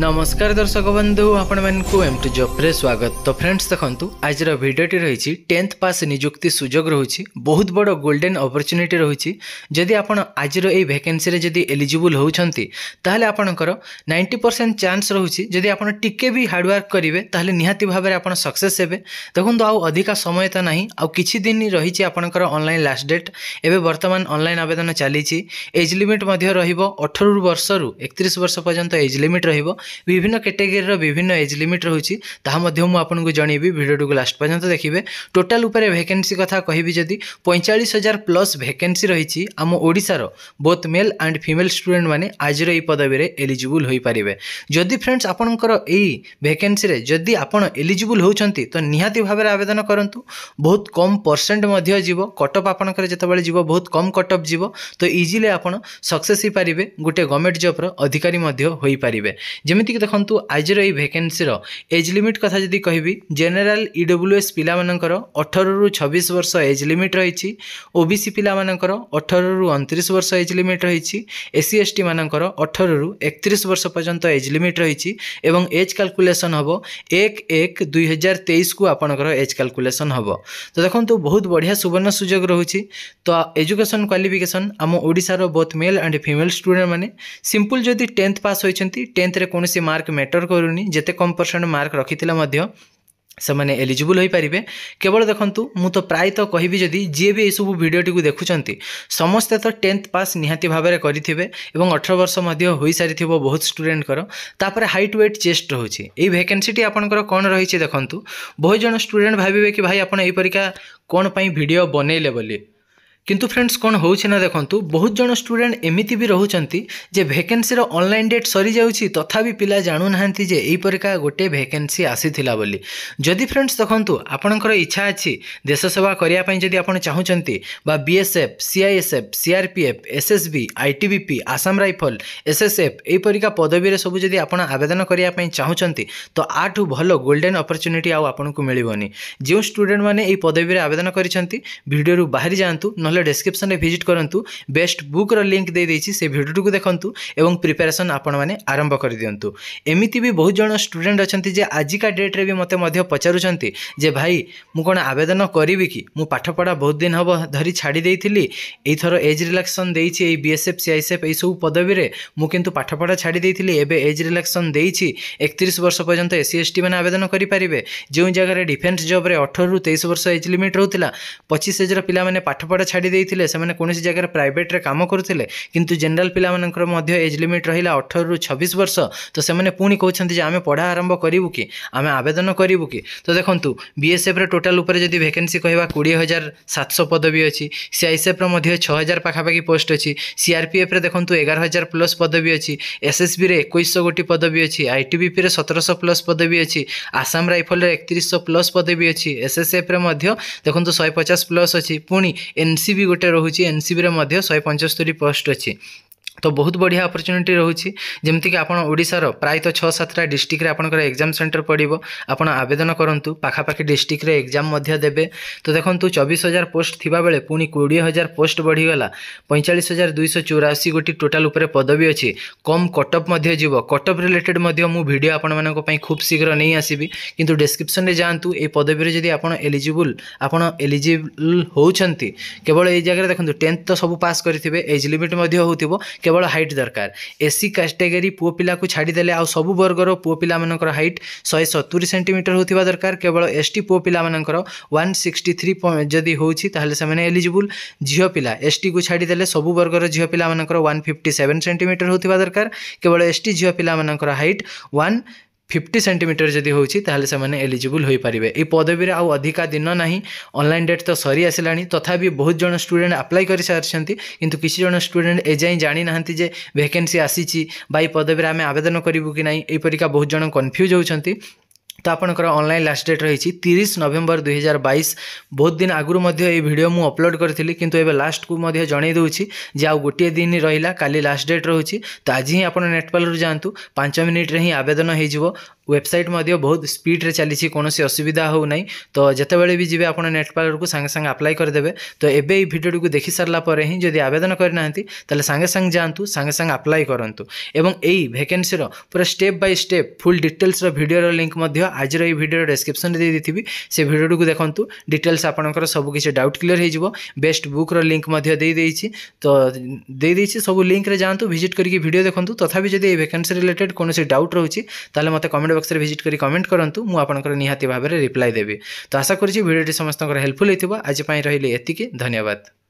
ନମସ୍କାର ଦର୍ଶକ ବନ୍ଧୁ ଆପଣମାନଙ୍କୁ ଏମ୍ ଟୁ ଜବ୍ରେ ସ୍ୱାଗତ ତ ଫ୍ରେଣ୍ଡସ୍ ଦେଖନ୍ତୁ ଆଜିର ଭିଡ଼ିଓଟି ରହିଛି ଟେନ୍ଥ ପାସ୍ ନିଯୁକ୍ତି ସୁଯୋଗ ରହୁଛି ବହୁତ ବଡ଼ ଗୋଲ୍ଡେନ୍ ଅପରଚ୍ୟୁନିଟି ରହୁଛି ଯଦି ଆପଣ ଆଜିର ଏଇ ଭ୍ୟାକେନ୍ସିରେ ଯଦି ଏଲିଜିବୁଲ୍ ହେଉଛନ୍ତି ତାହେଲେ ଆପଣଙ୍କର ନାଇଣ୍ଟି ପରସେଣ୍ଟ ଚାନ୍ସ ରହୁଛି ଯଦି ଆପଣ ଟିକେ ବି ହାର୍ଡ଼ୱାର୍କ କରିବେ ତାହେଲେ ନିହାତି ଭାବରେ ଆପଣ ସକ୍ସେସ୍ ହେବେ ଦେଖନ୍ତୁ ଆଉ ଅଧିକା ସମୟ ତ ନାହିଁ ଆଉ କିଛି ଦିନ ରହିଛି ଆପଣଙ୍କର ଅନଲାଇନ୍ ଲାଷ୍ଟ ଡେଟ୍ ଏବେ ବର୍ତ୍ତମାନ ଅନଲାଇନ୍ ଆବେଦନ ଚାଲିଛି ଏଜ୍ ଲିମିଟ୍ ମଧ୍ୟ ରହିବ ଅଠରରୁ ବର୍ଷରୁ ଏକତିରିଶ ବର୍ଷ ପର୍ଯ୍ୟନ୍ତ ଏଜ୍ ଲିମିଟ୍ ରହିବ বিভিন্ন ক্যাটেগরির বিভিন্ন এজ লিমিট রয়েছে তাহা মধ্যে মু আপনার জনাইবি ভিডিওটি লাস্ট পর্যন্ত দেখবে টোটাল উপরে ভ্যাকেন্সি কথা কহবি যদি পঁয়চাশ হাজার প্লস ভ্যাকেন্সি রয়েছে আম ওড়শার both male and female student মানে আজর এই পদবীরে এলিজিবল হয়ে যদি ফ্রেন্ডস আপনার এই ভ্যাকেন্সি যদি আপনার এলিজিবল হচ্ছেন তো নিহতি ভাবে আবেদন করতু বহুত কম পরসেন্ট মধ্যে যাব কটঅফ আপনার যেতবে যাব বহুত কম কটঅফ যাব তো ইজিলি আপনার সকসেস হয়ে পারে গোটে গভর্নমেন্ট জব্র অধিকারী মধ্যে হয়ে পারে ଯେମିତିକି ଦେଖନ୍ତୁ ଆଜିର ଏହି ଭେକେନ୍ସିର ଏଜ୍ ଲିମିଟ୍ କଥା ଯଦି କହିବି ଜେନେରାଲ୍ ଏସ୍ ପିଲାମାନଙ୍କର ଅଠରରୁ ଛବିଶ ବର୍ଷ ଏଜ୍ ଲିମିଟ୍ ରହିଛି ଓ ବି ସି ପିଲାମାନଙ୍କର ଅଠରରୁ ଅଣତିରିଶ ବର୍ଷ ଏଜ୍ ଲିମିଟ୍ ରହିଛି ସି ଏସ୍ ଟି ମାନଙ୍କର ଅଠରରୁ ଏକତିରିଶ ବର୍ଷ ପର୍ଯ୍ୟନ୍ତ ଏଜ୍ ଲିମିଟ୍ ରହିଛି ଏବଂ ଏଜ୍ କାଲକୁଲେସନ୍ ହେବ ଏକ ଏକ ଦୁଇ ହଜାର ତେଇଶକୁ ଆପଣଙ୍କର ଏଜ୍ କାଲକୁଲେସନ୍ ହେବ ତ ଦେଖନ୍ତୁ ବହୁତ ବଢ଼ିଆ ସୁବର୍ଣ୍ଣ ସୁଯୋଗ ରହୁଛି ତ ଏଜୁକେସନ୍ କ୍ୱାଲିଫିକେସନ୍ ଆମ ଓଡ଼ିଶାର both male and female student ମାନେ ସିମ୍ପଲ୍ ଯଦି ଟେନ୍ଥ ପାସ୍ ହୋଇଛନ୍ତି ଟେନ୍ଥରେ କ'ଣ କୌଣସି ମାର୍କ ମ୍ୟାଟର କରୁନି ଯେତେ କମ୍ ପରସେଣ୍ଟ ମାର୍କ ରଖିଥିଲେ ମଧ୍ୟ ସେମାନେ ଏଲିଜିବୁଲ୍ ହୋଇପାରିବେ କେବଳ ଦେଖନ୍ତୁ ମୁଁ ତ ପ୍ରାୟତଃ କହିବି ଯଦି ଯିଏ ବି ଏସବୁ ଭିଡ଼ିଓଟିକୁ ଦେଖୁଛନ୍ତି ସମସ୍ତେ ତ ଟେନ୍ଥ ପାସ୍ ନିହାତି ଭାବରେ କରିଥିବେ ଏବଂ ଅଠର ବର୍ଷ ମଧ୍ୟ ହୋଇସାରିଥିବ ବହୁତ ଷ୍ଟୁଡେଣ୍ଟଙ୍କର ତାପରେ ହାଇଟ୍ ୱେଟ୍ ଚେଷ୍ଟ ରହୁଛି ଏଇ ଭେକେନ୍ସିଟି ଆପଣଙ୍କର କ'ଣ ରହିଛି ଦେଖନ୍ତୁ ବହୁତ ଜଣ ଷ୍ଟୁଡେଣ୍ଟ ଭାବିବେ କି ଭାଇ ଆପଣ ଏହି ପରୀକ୍ଷା କ'ଣ ପାଇଁ ଭିଡ଼ିଓ ବନେଇଲେ ବୋଲି কিন্তু ଫ୍ରେଣ୍ଡସ୍ କ'ଣ ହେଉଛି ନା ଦେଖନ୍ତୁ ବହୁତ ଜଣ ଷ୍ଟୁଡେଣ୍ଟ ଏମିତି ବି ରହୁଛନ୍ତି ଯେ ଭେକେନ୍ସିର ଅନଲାଇନ୍ ଡେଟ୍ ସରିଯାଉଛି ତଥାପି ପିଲା ଜାଣୁନାହାନ୍ତି ଯେ ଏହିପରିକା ଗୋଟେ ଭେକେନ୍ସି ଆସିଥିଲା ବୋଲି ଯଦି ଫ୍ରେଣ୍ଡସ୍ ଦେଖନ୍ତୁ ଆପଣଙ୍କର ଇଚ୍ଛା ଅଛି ଦେଶ ସେବା କରିବା ପାଇଁ ଯଦି ଆପଣ ଚାହୁଁଛନ୍ତି ବା BSF CISF CRPF SSB ITBP Assam rifle SSF ଏହିପରିକା ପଦବୀରେ ସବୁ ଯଦି ଆପଣ ଆବେଦନ କରିବା ପାଇଁ ଚାହୁଁଛନ୍ତି ତ ଆଠୁ ଭଲ ଗୋଲ୍ଡେନ୍ ଅପରଚ୍ୟୁନିଟି ଆଉ ଆପଣଙ୍କୁ ମିଳିବନି ଯେଉଁ ଷ୍ଟୁଡେଣ୍ଟମାନେ ଏହି ପଦବୀରେ ଆବେଦନ କରିଛନ୍ତି ଭିଡ଼ିଓରୁ ବାହାରି ଯାଆନ୍ତୁ ନହେଲେ ନହେଲେ ଡେସ୍କ୍ରିପ୍ସନ୍ରେ ଭିଜିଟ୍ କରନ୍ତୁ ବେଷ୍ଟ ବୁକ୍ର ଲିଙ୍କ୍ ଦେଇଦେଇଛି ସେ ଭିଡ଼ିଓଟିକୁ ଦେଖନ୍ତୁ ଏବଂ ପ୍ରିପାରେସନ୍ ଆପଣମାନେ ଆରମ୍ଭ କରିଦିଅନ୍ତୁ ଏମିତି ବି ବହୁତ ଜଣ ଷ୍ଟୁଡେଣ୍ଟ ଅଛନ୍ତି ଯେ ଆଜିକା ଡେଟ୍ରେ ବି ମୋତେ ମଧ୍ୟ ପଚାରୁଛନ୍ତି ଯେ ଭାଇ ମୁଁ କ'ଣ ଆବେଦନ କରିବି କି ମୁଁ ପାଠପଢ଼ା ବହୁତ ଦିନ ହେବ ଧରି ଛାଡ଼ି ଦେଇଥିଲି ଏଇଥର ଏଜ୍ ରିଲାକ୍ସେସନ୍ ଦେଇଛି ଏଇ ବିଏସ୍ଏଫ୍ ସିଆଇଏସ୍ଏଫ୍ ଏହିସବୁ ପଦବୀରେ ମୁଁ କିନ୍ତୁ ପାଠପଢ଼ା ଛାଡ଼ି ଦେଇଥିଲି ଏବେ ଏଜ୍ ରିଲାକ୍ସେସନ୍ ଦେଇଛି ଏକତିରିଶ ବର୍ଷ ପର୍ଯ୍ୟନ୍ତ ଏସ୍ସି ଏସ୍ଟି ମାନେ ଆବେଦନ କରିପାରିବେ ଯେଉଁ ଜାଗାରେ ଡିଫେନ୍ସ ଜବ୍ରେ ଅଠରରୁ ତେଇଶ ବର୍ଷ ଏଜ୍ ଲିମିଟ୍ ରହୁଥିଲା ପଚିଶ ଏଜ୍ର ପିଲାମାନେ ପାଠପଢ଼ା ଛାଡ଼ି ଛାଡ଼ି ଦେଇଥିଲେ ସେମାନେ କୌଣସି ଜାଗାରେ ପ୍ରାଇଭେଟ୍ରେ କାମ କରୁଥିଲେ କିନ୍ତୁ ଜେନେରାଲ୍ ପିଲାମାନଙ୍କର ମଧ୍ୟ ଏଜ୍ ଲିମିଟ୍ ରହିଲା ଅଠରରୁ ଛବିଶ ବର୍ଷ ତ ସେମାନେ ପୁଣି କହୁଛନ୍ତି ଯେ ଆମେ ପଢ଼ା ଆରମ୍ଭ କରିବୁ କି ଆମେ ଆବେଦନ କରିବୁ କି ତ ଦେଖନ୍ତୁ ବିଏସ୍ଏଫ୍ର ଟୋଟାଲ୍ ଉପରେ ଯଦି ଭେକେନ୍ସି କହିବା କୋଡ଼ିଏ ହଜାର ସାତଶହ ପଦବୀ ଅଛି ସିଆଇଏସ୍ଏଫ୍ର ମଧ୍ୟ ଛଅ ହଜାର ପାଖାପାଖି ପୋଷ୍ଟ ଅଛି ସିଆର୍ପିଏଫ୍ରେ ଦେଖନ୍ତୁ ଏଗାର ହଜାର ପ୍ଲସ୍ ପଦବୀ ଅଛି ଏସ୍ଏସ୍ବିରେ ଏକୋଇଶଶହ ଗୋଟି ପଦବୀ ଅଛି ଆଇଟିବିପିରେ ସତରଶହ ପ୍ଲସ୍ ପଦବୀ ଅଛି ଆସାମ ରାଇଫଲ୍ରେ ଏକତିରିଶଶହ ପ୍ଲସ୍ ପଦବୀ ଅଛି ଏସ୍ଏସ୍ଏଫ୍ରେ ମଧ୍ୟ ଦେଖନ୍ତୁ ଶହେ ପଚାଶ ପ୍ଲସ୍ ଅଛି ପୁଣି ଏନ୍ସି ବି ଗୋଟେ ରହୁଛି ଏନ୍ସିବିରେ ମଧ୍ୟ ଶହେ ପଞ୍ଚସ୍ତରୀ ପୋଷ୍ଟ ଅଛି ତ ବହୁତ ବଢ଼ିଆ ଅପରଚ୍ୟୁନିଟି ରହୁଛି ଯେମିତିକି ଆପଣ ଓଡ଼ିଶାର ପ୍ରାୟତଃ ଛଅ ସାତଟା ଡିଷ୍ଟ୍ରିକ୍ଟରେ ଆପଣଙ୍କର ଏକ୍ଜାମ୍ ସେଣ୍ଟର ପଡ଼ିବ ଆପଣ ଆବେଦନ କରନ୍ତୁ ପାଖାପାଖି ଡିଷ୍ଟ୍ରିକ୍ଟରେ ଏକ୍ଜାମ୍ ମଧ୍ୟ ଦେବେ ତ ଦେଖନ୍ତୁ ଚବିଶ ହଜାର ପୋଷ୍ଟ ଥିବାବେଳେ ପୁଣି କୋଡ଼ିଏ ହଜାର ପୋଷ୍ଟ ବଢ଼ିଗଲା ପଇଁଚାଳିଶ ହଜାର ଦୁଇଶହ ଚଉରାଅଶୀ ଗୋଟି ଟୋଟାଲ୍ ଉପରେ ପଦବୀ ଅଛି କମ୍ କଟଅପ୍ ମଧ୍ୟ ଯିବ କଟଅପ୍ ରିଲେଟେଡ୍ ମଧ୍ୟ ମୁଁ ଭିଡ଼ିଓ ଆପଣମାନଙ୍କ ପାଇଁ ଖୁବ୍ ଶୀଘ୍ର ନେଇ ଆସିବି କିନ୍ତୁ ଡେସ୍କ୍ରିପ୍ସନ୍ରେ ଯାଆନ୍ତୁ ଏହି ପଦବୀରେ ଯଦି ଆପଣ ଏଲିଜିବୁଲ୍ ଆପଣ ଏଲିଜିବୁଲ୍ ହେଉଛନ୍ତି କେବଳ ଏଇ ଜାଗାରେ ଦେଖନ୍ତୁ ଟେନ୍ଥ ତ ସବୁ ପାସ୍ କରିଥିବେ ଏଜ୍ ଲିମିଟ୍ ମଧ୍ୟ ହେଉଥିବ କେବଳ କେବଳ ହାଇଟ୍ ଦରକାର ଏସ୍ ସି କାଟେଗୋରୀ ପୁଅ ପିଲାକୁ ଛାଡ଼ିଦେଲେ ଆଉ ସବୁ ବର୍ଗର ପୁଅ ପିଲାମାନଙ୍କର ହାଇଟ୍ ଶହେ ସତୁରି ସେଣ୍ଟିମିଟର ହେଉଥିବା ଦରକାର କେବଳ ଏସ୍ ଟି ପୁଅ ପିଲାମାନଙ୍କର ୱାନ୍ ସିକ୍ସଟି ଥ୍ରୀ ଯଦି ହେଉଛି ତାହେଲେ ସେମାନେ ଏଲିଜିବୁଲ୍ ଝିଅ ପିଲା ଏସ୍ ଟିକୁ ଛାଡ଼ିଦେଲେ ସବୁ ବର୍ଗର ଝିଅ ପିଲାମାନଙ୍କର ୱାନ୍ ଫିଫ୍ଟି ସେଭେନ୍ ସେଣ୍ଟିମିଟର ହେଉଥିବା ଦରକାର କେବଳ ଏସ୍ ଟି ଝିଅ ପିଲାମାନଙ୍କର ହାଇଟ୍ ୱାନ୍ ফিফটি সেটিমিটর যদি হচ্ছে তাহলে সে এলিজিবল হয়ে পে এই পদবীর আউ অধিকা দিন না অনলাইন ডেট তো সরি আসলা তথাপি বহু জন স্টুডেন্ট আপ্লাই করে সারিছেন কিন্তু কিছু জন স্টুডেন্ট এযাই জাঁনি না যে ভ্যাকেন্সি আসিছি বা এই পদবীর আমি আবেদন করবু কি না এইপরিকা বহু জন কনফ্ୟୁଜ୍ হচ্ছেন তো আপনার অনলাইন লাস্ট ডেট রয়েছে তিরিশ নভেম্বর দুই হাজার বাইশ বহুত দিন আগর এই ভিডিও মু অপলোড করি কিন্তু এবার লাস্টকু জনাই দেছি যে আউ গোটিয়ে দিন রহলা কালি লাস্ট ডেট রয়েছে তো আজ হি আপনার নেটপালু যাতে পাঁচ মিনিট্রে হি আবেদন হয়ে যাব ୱେବସାଇଟ୍ ମଧ୍ୟ ବହୁତ ସ୍ପିଡ଼୍ରେ ଚାଲିଛି କୌଣସି ଅସୁବିଧା ହେଉନାହିଁ ତ ଯେତେବେଳେ ବି ଯିବେ ଆପଣ ନେଟ୍ ପାୱାରକୁ ସାଙ୍ଗେ ସାଙ୍ଗେ ଆପ୍ଲାଏ କରିଦେବେ ତ ଏବେ ଏହି ଭିଡ଼ିଓଟିକୁ ଦେଖିସାରିଲା ପରେ ହିଁ ଯଦି ଆବେଦନ କରିନାହାନ୍ତି ତାହେଲେ ସାଙ୍ଗେ ସାଙ୍ଗେ ଯାଆନ୍ତୁ ସାଙ୍ଗେ ସାଙ୍ଗେ ଆପ୍ଲାଏ କରନ୍ତୁ ଏବଂ ଏହି ଭେକେନ୍ସିର ପୁରା ଷ୍ଟେପ୍ ବାଇ ଷ୍ଟେପ୍ ଫୁଲ୍ ଡିଟେଲ୍ସର ଭିଡ଼ିଓର ଲିଙ୍କ୍ ମଧ୍ୟ ଆଜିର ଏହି ଭିଡ଼ିଓର ଡେସ୍କ୍ରିପ୍ସନ୍ରେ ଦେଇଦେଇଥିବି ସେ ଭିଡ଼ିଓଟିକୁ ଦେଖନ୍ତୁ ଡିଟେଲ୍ସ ଆପଣଙ୍କର ସବୁ କିଛି ଡାଉଟ୍ କ୍ଲିଅର୍ ହୋଇଯିବ ବେଷ୍ଟ ବୁକ୍ର ଲିଙ୍କ୍ ମଧ୍ୟ ଦେଇଦେଇଛି ତ ଦେଇଦେଇଛି ସବୁ ଲିଙ୍କ୍ରେ ଯାଆନ୍ତୁ ଭିଜିଟ୍ କରିକି ଭିଡ଼ିଓ ଦେଖନ୍ତୁ ତଥାପି ଯଦି ଏହି ଭେକେନ୍ସି ରିଲେଟେଡ୍ କୌଣସି ଡାଉଟ୍ ରହୁଛି ତାହେଲେ ମୋତେ କମେଣ୍ଟ କମେଣ୍ଟ ବକ୍ସରେ ଭିଜିଟ୍ କରି କମେଣ୍ଟ କରନ୍ତୁ ମୁଁ ଆପଣଙ୍କର ନିହାତି ଭାବରେ ରିପ୍ଲାଏ ଦେବି ତ ଆଶା କରୁଛି ଭିଡ଼ିଓଟି ସମସ୍ତଙ୍କର ହେଲ୍ପଫୁଲ୍ ହୋଇଥିବ ଆଜି ପାଇଁ ରହିଲି ଏତିକି ଧନ୍ୟବାଦ